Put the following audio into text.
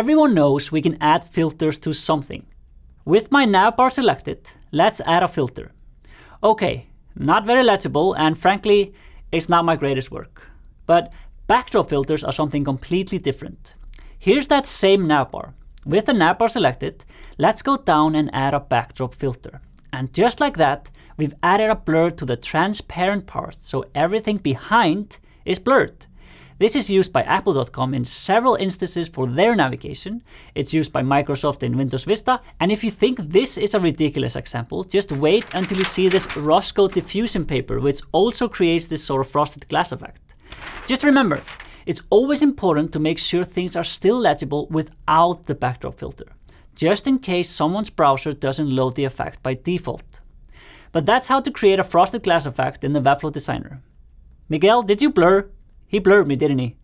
Everyone knows we can add filters to something. With my navbar selected, let's add a filter. Okay, not very legible and frankly, it's not my greatest work. But backdrop filters are something completely different. Here's that same navbar. With the navbar selected, let's go down and add a backdrop filter. And just like that, we've added a blur to the transparent part so everything behind is blurred. This is used by Apple.com in several instances for their navigation. It's used by Microsoft in Windows Vista. And if you think this is a ridiculous example, just wait until you see this Roscoe diffusion paper, which also creates this sort of frosted glass effect. Just remember, it's always important to make sure things are still legible without the backdrop filter, just in case someone's browser doesn't load the effect by default. But that's how to create a frosted glass effect in the Webflow Designer. Miguel, did you blur? He blurred me, didn't he?